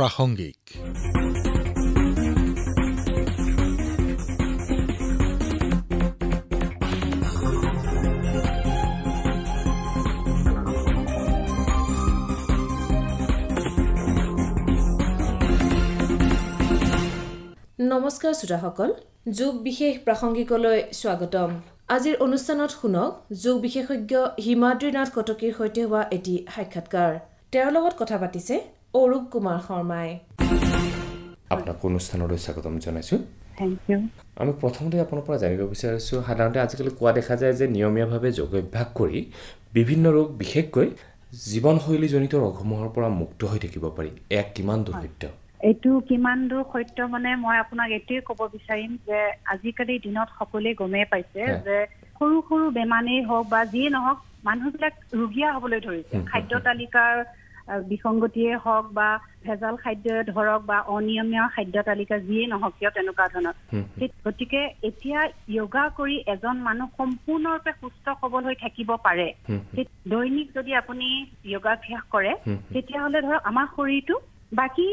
প্ৰাসংগিক নমস্কাৰ শ্ৰোতাসকল যোগ বিশেষ প্ৰাসংগিকলৈ স্বাগতম আজিৰ অনুষ্ঠানত শুনক যোগ বিশেষজ্ঞ হিমাদ্ৰীনাথ কটকীৰ সৈতে হোৱা এটি সাক্ষাৎকাৰ তেওঁৰ লগত কথা পাতিছে অৰূপ কুমাৰ শৰ্মাই আপোনাক অনুষ্ঠানলৈ স্বাগতম জনাইছোঁ আমি প্ৰথমতে আপোনাৰ পৰা জানিব বিচাৰিছোঁ সাধাৰণতে আজিকালি কোৱা দেখা যায় যে নিয়মীয়াভাৱে যোগ অভ্যাস কৰি বিভিন্ন ৰোগ বিশেষকৈ জীৱনশৈলীজনিত ৰোগসমূহৰ পৰা মুক্ত হৈ থাকিব পাৰি এয়া কিমান দূৰ সত্য এইটো কিমান দূৰ সত্য মানে মই আপোনাক এইটোৱে ক'ব বিচাৰিম যে আজিকালিৰ দিনত সকলোৱে গমেই পাইছে যে সৰু সৰু বেমাৰেই হওক বা যিয়ে নহওক মানুহবিলাক ৰুগীয়া হ'বলৈ ধৰিছে খাদ্য তালিকাৰ বিসংগতিয়ে হওক বা ভেজাল খাদ্য ধৰক বা অনিয়মীয়া খাদ্য তালিকা যিয়ে নহওক কিয় তেনেকুৱা ধৰণৰ গতিকে এতিয়া য়োগা কৰি এজন মানুহ সম্পূৰ্ণৰূপে সুস্থ সবল হৈ থাকিব পাৰে ঠিক দৈনিক যদি আপুনি য়োগাভ্যাস কৰে তেতিয়াহলে ধৰক আমাৰ শৰীৰটো বাকী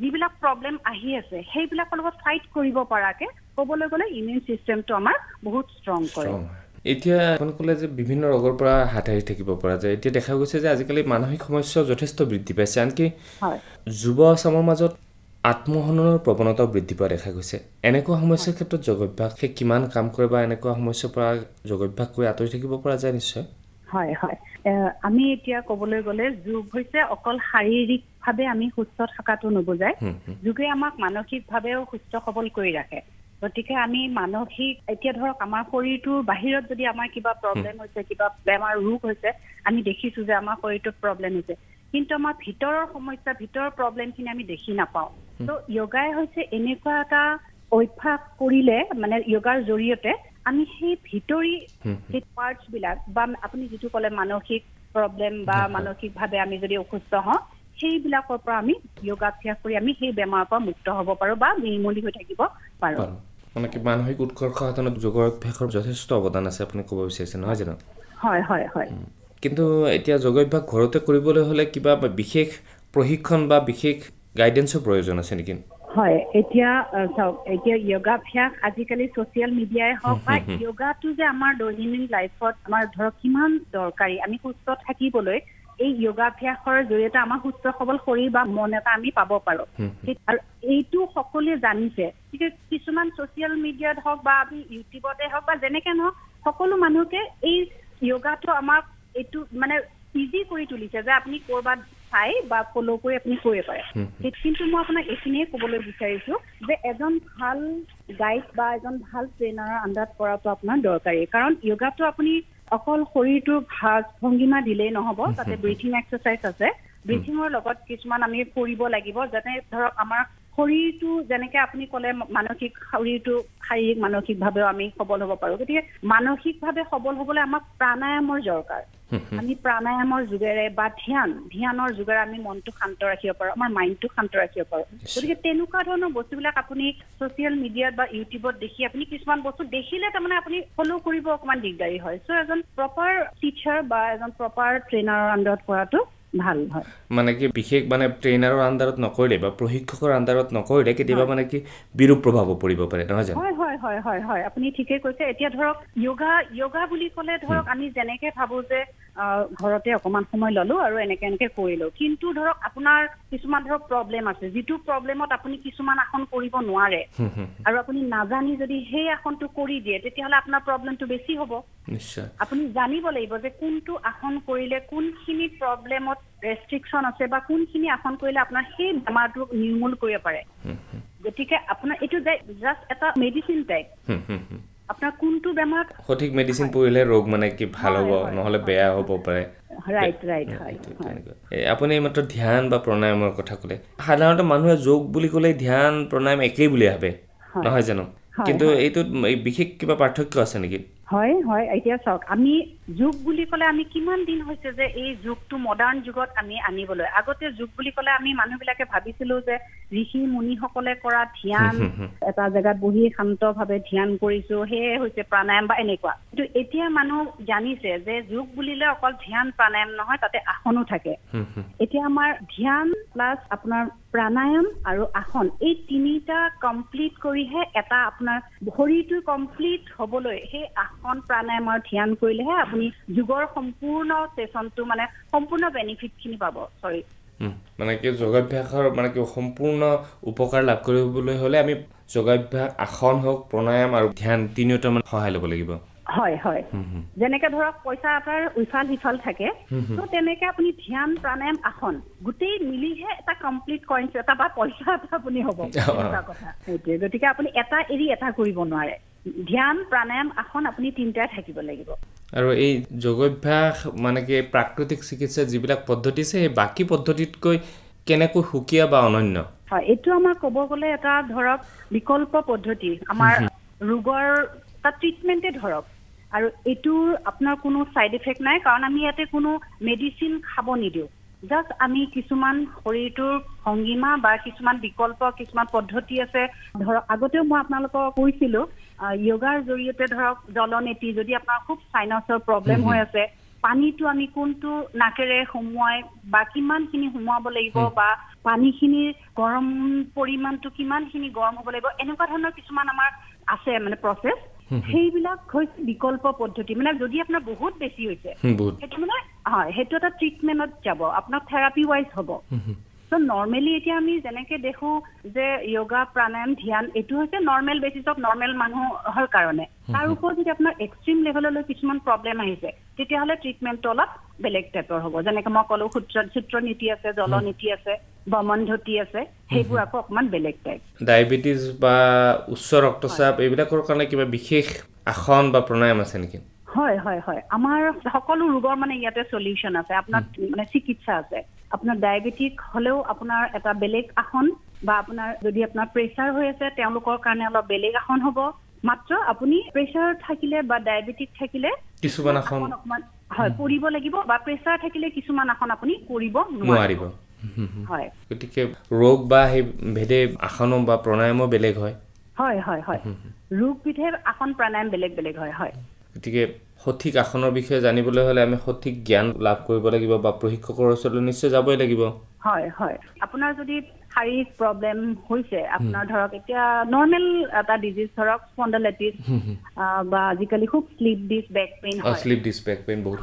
যিবিলাক প্ৰব্লেম আহি আছে সেইবিলাকৰ লগত ফাইট কৰিব পৰাকে কবলৈ গলে ইমিউন চিষ্টেমটো আমাৰ বহুত ষ্ট্ৰং কৰে এতিয়া আপুনি ক'লে যে বিভিন্ন ৰোগৰ পৰা হাত সাৰি থাকিব পৰা যায় এতিয়া দেখা গৈছে যে আজিকালি মানসিক সমস্যাও যথেষ্ট বৃদ্ধি পাইছে আনকি যুৱ আছামৰ মাজত আত্মহননৰ প্ৰৱণতাও বৃদ্ধি পোৱা দেখা গৈছে এনেকুৱা সমস্যাৰ ক্ষেত্ৰত যোগভ্যাসে কিমান কাম কৰে বা এনেকুৱা সমস্যাৰ পৰা যোগভ্যাস কৰি আঁতৰি থাকিব পৰা যায় নিশ্চয় হয় হয় আমি এতিয়া ক'বলৈ গ'লে যোগ হৈছে অকল শাৰীৰিকভাৱে আমি সুস্থ থকাটো নবুজায় যোগে আমাক মানসিকভাৱেও সুস্থ সবল কৰি ৰাখে গতিকে আমি মানসিক এতিয়া ধৰক আমাৰ শৰীৰটোৰ বাহিৰত যদি আমাৰ কিবা প্ৰব্লেম হৈছে কিবা বেমাৰ ৰোগ হৈছে আমি দেখিছো যে আমাৰ শৰীৰটোত প্ৰব্লেম হৈছে কিন্তু আমাৰ ভিতৰৰ সমস্যা ভিতৰৰ প্ৰব্লেমখিনি আমি দেখি নাপাওঁ তো য়োগাই হৈছে এনেকুৱা এটা অভ্যাস কৰিলে মানে য়োগাৰ জৰিয়তে আমি সেই ভিতৰি পাৰ্টছ বিলাক বা আপুনি যিটো ক'লে মানসিক প্ৰব্লেম বা মানসিকভাৱে আমি যদি অসুস্থ হওঁ সেইবিলাকৰ পৰা আমি য়োগাভ্যাস কৰি আমি সেই বেমাৰৰ পৰা মুক্ত হ'ব পাৰোঁ বা নিৰ্মলী হৈ থাকিব পাৰোঁ মানে কি মানসিক উৎকৰ্ষ সাধনত যোগৰ অভ্যাসৰ যথেষ্ট অৱদান আছে আপুনি ক'ব বিচাৰিছে নহয় জানো হয় হয় হয় কিন্তু এতিয়া যোগ অভ্যাস ঘৰতে কৰিবলৈ হ'লে কিবা বিশেষ প্ৰশিক্ষণ বা বিশেষ গাইডেঞ্চৰ প্ৰয়োজন আছে নেকি হয় এতিয়া চাওক এতিয়া য়োগাভ্যাস আজিকালি ছ'চিয়েল মিডিয়াই হওক বা য়োগাটো যে আমাৰ দৈনন্দিন লাইফত আমাৰ ধৰক কিমান দৰকাৰী আমি সুস্থ থাকিবলৈ এই যোগাভ্যাসৰ জৰিয়তে আমাৰ সুস্থ সবল শৰীৰ বা মন এটা আমি পাব পাৰো আৰু এইটো সকলোৱে জানিছে কিছুমান ছচিয়েল মিডিয়াত হওক বা আমি ইউটিউবতে হওক বা যেনেকে নহওক সকলো মানুহকে এই যোগাটো আমাক এইটো মানে ইজি কৰি তুলিছে যে আপুনি ক'ৰবাত চাই বা ফল' কৰি আপুনি কৰিব পাৰে কিন্তু মই আপোনাক এইখিনিয়ে ক'বলৈ বিচাৰিছো যে এজন ভাল গাইড বা এজন ভাল ট্ৰেইনাৰৰ আণ্ডাৰত কৰাটো আপোনাৰ দৰকাৰী কাৰণ য়োগাটো আপুনি অকল শৰীৰটোৰ ভাজ ভংগীমা দিলেই নহ'ব তাতে ব্ৰিথিং এক্সাৰচাইজ আছে ব্ৰিথিঙৰ লগত কিছুমান আমি কৰিব লাগিব যাতে ধৰক আমাৰ শৰীৰটো যেনেকে আপুনি ক'লে মানসিক শৰীৰটো শাৰীৰিক মানসিকভাৱেও আমি সবল হ'ব পাৰোঁ গতিকে মানসিকভাৱে সবল হ'বলৈ আমাক প্ৰাণায়ামৰ দৰকাৰ আমি প্ৰাণায়ামৰ যোগেৰে বা ধ্যান ধ্যানৰ যোগেৰে আমি মনটো শান্ত ৰাখিব পাৰোঁ আমাৰ মাইণ্ডটো শান্ত ৰাখিব পাৰোঁ গতিকে তেনেকুৱা ধৰণৰ বস্তুবিলাক আপুনি ছ'চিয়েল মিডিয়াত বা ইউটিউবত দেখি আপুনি কিছুমান বস্তু দেখিলে তাৰমানে আপুনি ফ'ল' কৰিব অকণমান দিগদাৰী হয় চ' এজন প্ৰপাৰ টিচাৰ বা এজন প্ৰপাৰ ট্ৰেইনাৰৰ আণ্ডাৰত কৰাটো ভাল হয় মানে কি বিশেষ মানে ট্ৰেইনাৰৰ আণ্ডাৰত নকৰিলে বা প্ৰশিক্ষকৰ আণ্ডাৰত নকৰিলে কেতিয়াবা মানে কি বিৰূপ প্ৰভাৱো পৰিব পাৰে নহয় জানো হয় হয় হয় হয় হয় আপুনি ঠিকে কৈছে এতিয়া ধৰক য়োগা য়োগা বুলি ক'লে ধৰক আমি যেনেকে ভাবো যে ঘৰতে অকণমান সময় ললো আৰু এনেকে এনেকে কৰিলো কিন্তু ধৰক আপোনাৰ কিছুমান ধৰক প্ৰব্লেম আছে যিটো প্ৰব্লেমত আপুনি কিছুমান আসন কৰিব নোৱাৰে আৰু আপুনি নাজানি যদি সেই আসনটো কৰি দিয়ে তেতিয়াহ'লে আপোনাৰ প্ৰব্লেমটো বেছি হ'ব আপুনি জানিব লাগিব যে কোনটো আসন কৰিলে কোনখিনি প্ৰব্লেমত ৰেষ্ট্ৰিকশ্যন আছে বা কোনখিনি আসন কৰিলে আপোনাৰ সেই বেমাৰটো নিৰ্মূল কৰিব পাৰে গতিকে আপোনাৰ এইটো জাষ্ট এটা মেডিচিন টাইপ আপোনাৰ কোনটো বেমাৰ সঠিক মেডিচিন পৰিলে ৰোগ মানে কি ভাল হ'ব নহ'লে বেয়া হ'ব পাৰে আপুনি এইমাত্ৰ ধ্যান বা প্ৰাণায়ামৰ কথা ক'লে সাধাৰণতে মানুহে যোগ বুলি ক'লে ধ্যান প্ৰাণায়াম একেই বুলি ভাবে নহয় জানো কিন্তু এইটোত বিশেষ কিবা পাৰ্থক্য আছে নেকি হয় হয় এতিয়া চাওক আমি যুগ বুলি ক'লে আমি কিমান দিন হৈছে যে এই যুগটো মডাৰ্ণ যুগত আমি আনিবলৈ আগতে যুগ বুলি ক'লে আমি মানুহবিলাকে ভাবিছিলো যে ঋষি মুনিসকলে কৰা ধ্যান এটা জেগাত বহি শান্তভাৱে ধ্যান কৰিছো সেয়ে হৈছে প্ৰাণায়াম বা এনেকুৱা কিন্তু এতিয়া মানুহ জানিছে যে যুগ বুলিলে অকল ধ্যান প্ৰাণায়াম নহয় তাতে আসনো থাকে এতিয়া আমাৰ ধ্যান প্লাছ আপোনাৰ প্ৰাণায়াম আৰু আসন এই তিনিটা কমপ্লিট কৰিহে এটা আপোনাৰ শৰীৰটো কমপ্লিট হ'বলৈ সেই আসন প্ৰাণায়াম আৰু ধ্যান কৰিলেহে আপুনি যোগৰ সম্পূৰ্ণ ছেচনটো মানে সম্পূৰ্ণ বেনিফিটখিনি পাব চৰি মানে কি যোগাভ্যাসৰ মানে কি সম্পূৰ্ণ উপকাৰ লাভ কৰিবলৈ হ'লে আমি যোগাভ্যাস আসন হওক প্ৰাণায়াম আৰু ধ্যান তিনিওটা মানে সহায় ল'ব লাগিব হয় হয় যেনেকে ধৰক পইচা আপোনাৰ উইফাল সিফাল থাকে তো তেনেকে আপুনি ধ্যান প্ৰাণায়াম আসন গোটেই মিলিহে এটা কমপ্লিট কইন এটা বা পইচা এটা আপুনি হ'ব সেইটোৱে গতিকে আপুনি এটা এৰি এটা কৰিব নোৱাৰে ধ্যান প্ৰাণায়াম আসন আপুনি তিনিটাই থাকিব লাগিব আৰু এই যোগভ্যাস মানে কি প্ৰাকৃতিক চিকিৎসা যিবিলাক পদ্ধতি আছে সেই বাকী পদ্ধতিতকৈ কেনেকৈ সুকীয়া বা অনন্য হয় এইটো আমাৰ ক'ব গ'লে এটা ধৰক বিকল্প পদ্ধতি আমাৰ ৰোগৰ এটা ট্ৰিটমেণ্টে ধৰক আৰু এইটোৰ আপোনাৰ কোনো ছাইড ইফেক্ট নাই কাৰণ আমি ইয়াতে কোনো মেডিচিন খাব নিদিওঁ জাষ্ট আমি কিছুমান শৰীৰটোৰ সংগীমা বা কিছুমান বিকল্প কিছুমান পদ্ধতি আছে ধৰক আগতেও মই আপোনালোকক কৈছিলোঁ য়োগাৰ জৰিয়তে ধৰক জলনেতি যদি আপোনাৰ খুব চাইনাছৰ প্ৰব্লেম হৈ আছে পানীটো আমি কোনটো নাকেৰে সোমোৱাই বা কিমানখিনি সোমোৱাব লাগিব বা পানীখিনিৰ গৰম পৰিমাণটো কিমানখিনি গৰম হ'ব লাগিব এনেকুৱা ধৰণৰ কিছুমান আমাৰ আছে মানে প্ৰচেছ সেইবিলাক হৈছে বিকল্প পদ্ধতি মানে যদি আপোনাৰ বহুত বেছি হৈছে সেইটো মানে হয় সেইটো এটা ট্ৰিটমেণ্টত যাব আপোনাৰ থেৰাপি ৱাইজ হ'ব চ' নৰ্মেলি এতিয়া আমি যেনেকৈ দেখোঁ যে য়োগা প্ৰাণায়াম ধ্যান এইটো হৈছে নৰ্মেল বেচিছ অফ নৰ্মেল মানুহৰ কাৰণে তাৰ ওপৰত যদি আপোনাৰ এক্সট্ৰিম লেভেললৈ কিছুমান প্ৰব্লেম আহিছে তেতিয়াহ'লে ট্ৰিটমেণ্টটো অলপ বেলেগ টাইপৰ হ'ব যেনেকৈ মই ক'লো সূত্ৰ সূত্ৰ নীতি আছে জল নীতি আছে বমনধতি আছে সেইবোৰ আকৌ অকণমান বেলেগ টাইপ ডায়েবেটিছ বা উচ্চ ৰক্তচাপ এইবিলাকৰ কাৰণে কিবা বিশেষ আসন বা প্ৰণায়াম আছে নেকি হয় হয় হয় আমাৰ সকলো ৰোগৰ মানে ইয়াতে চলিউশ্যন আছে আপোনাৰ মানে চিকিৎসা আছে আপোনাৰ ডায়েবেটিক হ'লেও আপোনাৰ এটা বেলেগ আসন বা আপোনাৰ যদি আপোনাৰ প্ৰেচাৰ হৈ আছে তেওঁলোকৰ কাৰণে অলপ বেলেগ আসন হ'ব মাত্ৰ আপুনি প্ৰেচাৰ থাকিলে বা ডায়েবেটিক থাকিলে কিছুমান আসন অকণমান হয় কৰিব লাগিব বা প্ৰেচাৰ থাকিলে কিছুমান আসন আপুনি কৰিব নোৱাৰিব ৰোগ বিধে আসন প্ৰাণায়াম বেলেগ বেলেগ হয় হয় গতিকে সঠিক আসনৰ বিষয়ে জানিবলৈ হ'লে আমি সঠিক জ্ঞান লাভ কৰিব লাগিব বা প্ৰশিক্ষকৰ ওচৰলৈ নিশ্চয় যাবই লাগিব হয় হয় আপোনাৰ যদি শাৰীৰিক প্ৰব্লেম হৈছে আপোনাৰ ধৰক এতিয়া নৰ্মেল এটা ডিজিজ ধৰক স্পণ্ডেলাইটিছ বা আজিকালি খুব slip disc back pain slip disc back pain বহুত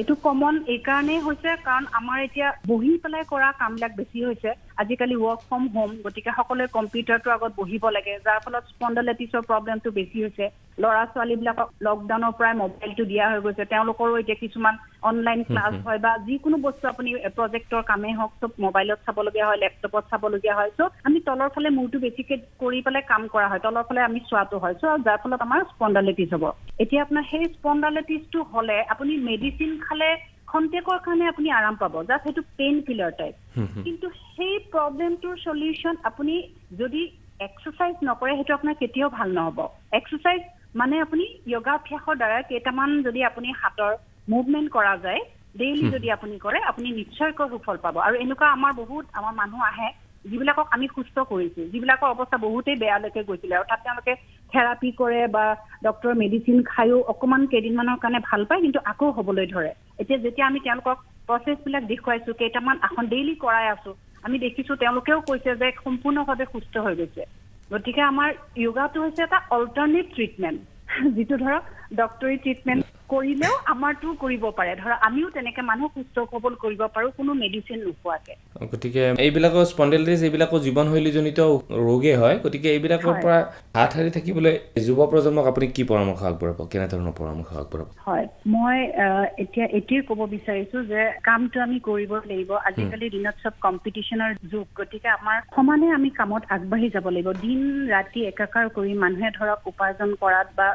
এইটো কমন এইকাৰণেই হৈছে কাৰণ আমাৰ এতিয়া বহি পেলাই কৰা কামবিলাক বেছি হৈছে আজিকালি ৱৰ্ক ফ্ৰম হোম গতিকে সকলোৱে কম্পিউটাৰটোৰ আগত বহিব লাগে যাৰ ফলত স্পণ্ডলাইটিছৰ প্ৰব্লেমটো বেছি হৈছে ল'ৰা ছোৱালীবিলাকক লকডাউনৰ পৰাই মোবাইলটো দিয়া হৈ গৈছে তেওঁলোকৰো এতিয়া কিছুমান অনলাইন ক্লাছ হয় বা যিকোনো বস্তু আপুনি প্ৰজেক্টৰ কামেই হওক চব মোবাইলত চাবলগীয়া হয় লেপটপত চাবলগীয়া হয় চ' আমি তলৰ ফালে মূৰটো বেছিকৈ কৰি পেলাই কাম কৰা হয় তলৰ ফালে আমি চোৱাটো হয় চ' যাৰ ফলত আমাৰ স্পণ্ডলাইটিছ হ'ব এতিয়া আপোনাৰ সেই স্পণ্ডলাইটিছটো হ'লে আপুনি মেডিচিন খালে খন্তেকৰ কাৰণে আপুনি আৰাম পাব জাষ্ট সেইটো পেইন কিলাৰ টাইপ কিন্তু সেই প্ৰব্লেমটোৰ চলিউশ্যন আপুনি যদি এক্সাৰচাইজ নকৰে সেইটো আপোনাৰ কেতিয়াও ভাল নহ'ব এক্সাৰচাইজ মানে আপুনি য়োগাভ্যাসৰ দ্বাৰা কেইটামান যদি আপুনি হাতৰ মুভমেণ্ট কৰা যায় ডেইলি যদি আপুনি কৰে আপুনি নিশ্চয়কৈ সুফল পাব আৰু এনেকুৱা আমাৰ বহুত আমাৰ মানুহ আহে যিবিলাকক আমি সুস্থ কৰিছো যিবিলাকৰ অৱস্থা বহুতেই বেয়ালৈকে গৈছিলে আৰু তাত তেওঁলোকে থেৰাপি কৰে বা ডক্টৰৰ মেডিচিন খায়ো অকণমান কেইদিনমানৰ কাৰণে ভাল পায় কিন্তু আকৌ হ'বলৈ ধৰে এতিয়া যেতিয়া আমি তেওঁলোকক প্ৰচেছ বিলাক দেখুৱাইছো কেইটামান আসন ডেইলি কৰাই আছো আমি দেখিছো তেওঁলোকেও কৈছে যে সম্পূৰ্ণভাৱে সুস্থ হৈ গৈছে গতিকে আমাৰ য়োগাটো হৈছে এটা অল্টাৰনেট ট্ৰিটমেণ্ট যিটো ধৰক ডক্তৰী ট্ৰিটমেণ্ট কৰিলেও আমাৰটো কৰিব পাৰে ধৰা আমিও তেনেকে মানুহ সুস্থ সবল কৰিব পাৰোঁ কোনো মেডিচিন নোখোৱাকে গতিকে এইবিলাকৰ স্পণ্ডেলাইটিছ এইবিলাকৰ জীৱনশৈলীজনিত ৰোগে হয় গতিকে এইবিলাকৰ পৰা হাত সাৰি থাকিবলৈ যুৱ প্ৰজন্মক আপুনি কি পৰামৰ্শ আগবঢ়াব কেনেধৰণৰ পৰামৰ্শ আগবঢ়াব হয় মই এতিয়া এতিয়াই ক'ব বিচাৰিছো যে কামটো আমি কৰিব লাগিব আজিকালি দিনত চব কম্পিটিশ্যনৰ যুগ গতিকে আমাৰ সমানে আমি কামত আগবাঢ়ি যাব লাগিব দিন ৰাতি একাকাৰ কৰি মানুহে ধৰক উপাৰ্জন কৰাত বা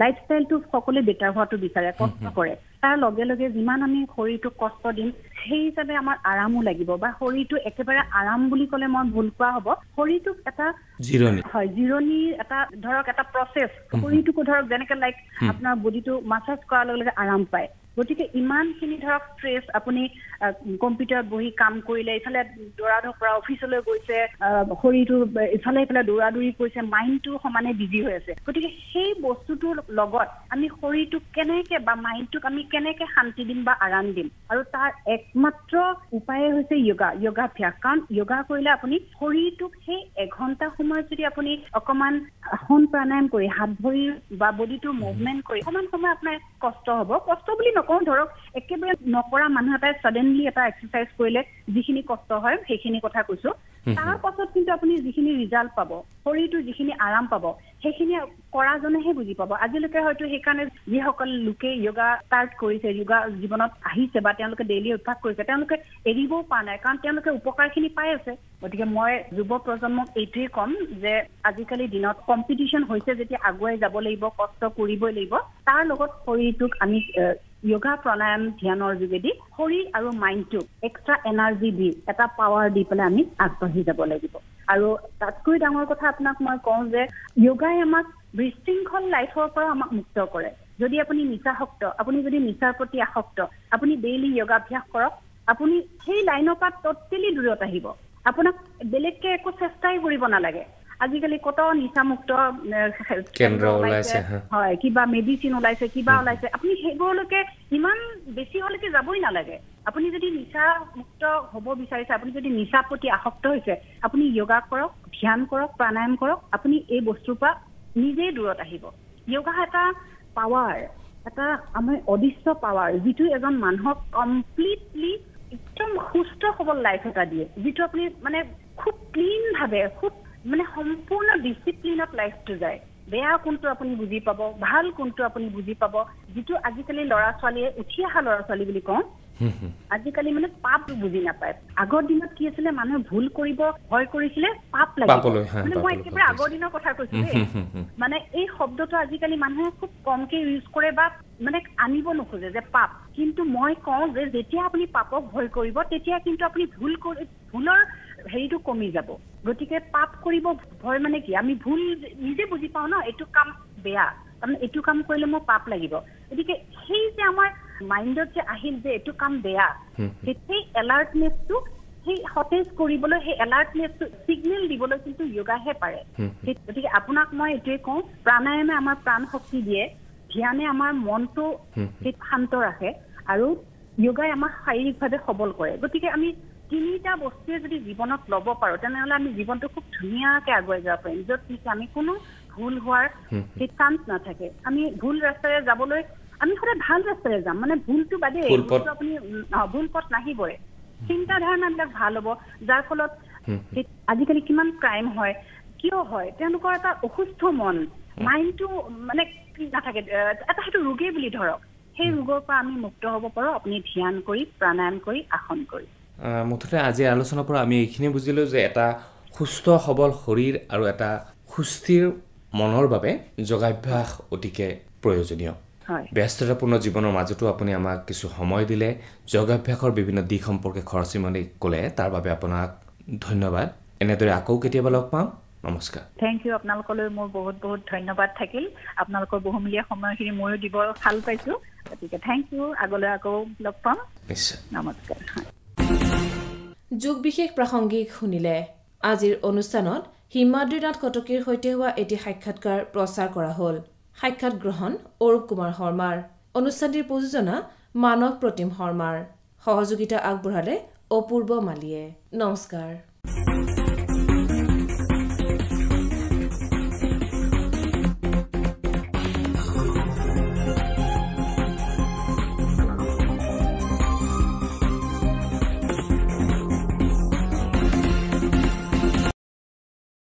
লাইফ ষ্টাইলটো সকলোৱে বেটাৰ হোৱাটো বিচাৰে কষ্ট কৰে তাৰ লগে লগে যিমান আমি শৰীৰটোক কষ্ট দিম সেই হিচাপে আমাৰ আৰামো লাগিব বা শৰীৰটো একেবাৰে আৰাম বুলি ক'লে মই ভুল কোৱা হ'ব শৰীৰটোক এটা জিৰণি হয় জিৰণিৰ এটা ধৰক এটা প্ৰচেছ শৰীৰটোকো ধৰক যেনেকে লাইক আপোনাৰ বডিটো মাছাজ কৰাৰ লগে লগে আৰাম পায় গতিকে ইমানখিনি ধৰক ষ্ট্ৰেছ আপুনি কম্পিউটাৰত বহি কাম কৰিলে ইফালে দৌৰা ধৰা অফিচলৈ গৈছে শৰীৰটো ইফালে ইফালে দৌৰা দৌৰি কৰিছে মাইণ্ডটো সমানে বিজি হৈ আছে গতিকে সেই বস্তুটোৰ লগত আমি শৰীৰটোক কেনেকে বা মাইণ্ডটোক আমি কেনেকে শান্তি দিম বা আৰাম দিম আৰু তাৰ একমাত্ৰ উপায়ে হৈছে য়োগা য়োগাভ্যাস কাৰণ য়োগা কৰিলে আপুনি শৰীৰটোক সেই এঘণ্টা সময়ত যদি আপুনি অকণমান আসন প্ৰাণায়াম কৰি হাত ভৰি বা বডিটো মুভমেণ্ট কৰি অকণমান সময় আপোনাৰ কষ্ট হ'ব কষ্ট বুলি নকওঁ অকণমান ধৰক একেবাৰে নকৰা মানুহ এটাই চাডেনলি এটা এক্সাৰচাইজ কৰিলে যিখিনি কষ্ট হয় সেইখিনি কথা কৈছো তাৰ পাছত কিন্তু আপুনি যিখিনি ৰিজাল্ট পাব শৰীৰটো যিখিনি আৰাম পাব সেইখিনি কৰাজনেহে বুজি পাব আজিলৈকে হয়তো সেইকাৰণে যিসকল লোকে য়োগা ষ্টাৰ্ট কৰিছে য়োগা জীৱনত আহিছে বা তেওঁলোকে ডেইলি অভ্যাস কৰিছে তেওঁলোকে এৰিবও পৰা নাই কাৰণ তেওঁলোকে উপকাৰখিনি পাই আছে গতিকে মই যুৱ প্ৰজন্মক এইটোৱে ক'ম যে আজিকালি দিনত কম্পিটিশ্যন হৈছে যেতিয়া আগুৱাই যাব লাগিব কষ্ট কৰিবই লাগিব তাৰ লগত শৰীৰটোক আমি য়োগা প্ৰাণায়াম ধ্যানৰ যোগেদি শৰীৰ আৰু মাইণ্ডটোক এক্সট্ৰা এনাৰ্জি দি এটা পাৱাৰ দি পেলাই আমি আগবাঢ়ি যাব লাগিব আৰু তাতকৈ ডাঙৰ কথা আপোনাক মই কওঁ যে য়োগাই আমাক বিশৃংখল লাইফৰ পৰা আমাক মুক্ত কৰে যদি আপুনি নিচাসক্ত আপুনি যদি নিচাৰ প্ৰতি আসক্ত আপুনি ডেইলি য়োগাভ্যাস কৰক আপুনি সেই লাইনৰ পৰা টটেলি দূৰত আহিব আপোনাক বেলেগকে একো চেষ্টাই কৰিব নালাগে আজিকালি কত নিচামুক্ত হয় কিবা মেডিচিন ওলাইছে কিবা ওলাইছে আপুনি সেইবোৰলৈকে ইমান বেছি হলৈকে যাবই নালাগে আপুনি যদি নিচা মুক্ত হ'ব বিচাৰিছে আপুনি যদি নিচা প্ৰতি আসক্ত হৈছে আপুনি য়োগা কৰক ধ্যান কৰক প্ৰাণায়াম কৰক আপুনি এই বস্তুৰ পৰা নিজেই দূৰত আহিব য়োগা এটা পাৱাৰ এটা আমাৰ অদৃশ্য পাৱাৰ যিটো এজন মানুহক কমপ্লিটলি একদম সুস্থ সবল লাইফ এটা দিয়ে যিটো আপুনি মানে খুব ক্লিনভাৱে খুব মানে সম্পূৰ্ণ ডিচিপ্লিনত লাইফটো যায় বেয়া কোনটো আপুনি বুজি পাব ভাল কোনটো আপুনি বুজি পাব যিটো আজিকালি ল'ৰা ছোৱালীয়ে উঠি অহা ল'ৰা ছোৱালী বুলি কওঁ আজিকালি মানে পাপ বুজি নাপায় আগৰ দিনত কি আছিলে মানুহে ভুল কৰিব ভয় কৰিছিলে পাপ লাগে মই একেবাৰে আগৰ দিনৰ কথা কৈছো দেই মানে এই শব্দটো আজিকালি মানুহে খুব কমকে ইউজ কৰে বা মানে আনিব নোখোজে যে পাপ কিন্তু মই কওঁ যে যেতিয়া আপুনি পাপক ভয় কৰিব তেতিয়া কিন্তু আপুনি ভুল কৰি ভুলৰ হেৰিটো কমি যাব গতিকে পাপ কৰিব ভয় মানে কি আমি ভুল নিজে বুজি পাওঁ ন এইটো কাম বেয়া তাৰমানে এইটো কাম কৰিলে মোৰ পাপ লাগিব গতিকে সেই যে আমাৰ মাইণ্ডত যে আহিল যে এইটো কাম বেয়া সেই এলাৰ্টনেছটো সেই সতেজ কৰিবলৈ সেই এলাৰ্টনেছটো ছিগনেল দিবলৈ কিন্তু যোগাহে পাৰে গতিকে আপোনাক মই এইটোৱে কওঁ প্ৰাণায়ামে আমাৰ প্ৰাণ শক্তি দিয়ে ধ্যানে আমাৰ মনটো শান্ত ৰাখে আৰু যোগাই আমাক শাৰীৰিকভাৱে সবল কৰে গতিকে আমি তিনিটা বস্তুৱে যদি জীৱনত ল'ব পাৰো তেনেহ'লে আমি জীৱনটো খুব ধুনীয়াকে আগুৱাই যাব পাৰিম য'ত নেকি আমি কোনো ভুল হোৱাৰ চান্স নাথাকে আমি ভুল ৰাস্তাৰে যাবলৈ আমি সদায় ভাল ৰাস্তাৰে যাম মানে ভুলটো বাদে আপুনি ভুল পথ নাহিবই চিন্তা ধাৰণাবিলাক ভাল হ'ব যাৰ ফলত আজিকালি কিমান ক্ৰাইম হয় কিয় হয় তেওঁলোকৰ এটা অসুস্থ মন মাইণ্ডটো মানে কি নাথাকে এটা সেইটো ৰোগেই বুলি ধৰক সেই ৰোগৰ পৰা আমি মুক্ত হ'ব পাৰো আপুনি ধ্যান কৰি প্ৰাণায়াম কৰি আসন কৰি মুঠতে আজিৰ আলোচনাৰ পৰা আমি এইখিনি বুজিলোঁ যে এটা সুস্থ সবল শৰীৰ আৰু এটা সুস্থিৰ মনৰ বাবে যোগাভ্যাস অতিকে প্ৰয়োজনীয় ব্যস্ততাপূৰ্ণ জীৱনৰ মাজতো আপুনি আমাক কিছু সময় দিলে যোগাভ্যাসৰ বিভিন্ন দিশ সম্পৰ্কে খৰচীমণি ক'লে তাৰ বাবে আপোনাক ধন্যবাদ এনেদৰে আকৌ কেতিয়াবা লগ পাম নমস্কাৰ থেংক ইউ আপোনালোকলৈ মোৰ বহুত বহুত ধন্যবাদ থাকিল আপোনালোকৰ বহুমূলীয়া সময়খিনি ময়ো দিব ভাল পাইছোঁ গতিকে থেংক ইউ আগলৈ আকৌ লগ পাম নিশ্চয় নমস্কাৰ যোগ বিশেষ প্ৰাসংগিক শুনিলে আজিৰ অনুষ্ঠানত হিমাদ্ৰী নাথ কটকীৰ সৈতে হোৱা এটি সাক্ষাৎকাৰ প্ৰচাৰ কৰা হ'ল সাক্ষাৎ গ্ৰহণ অৰূপ কুমাৰ শৰ্মাৰ অনুষ্ঠানটিৰ প্ৰযোজনা মানৱ প্ৰতিম শৰ্মাৰ সহযোগিতা আগবঢ়ালে অপূৰ্ব মালীয়ে নমস্কাৰ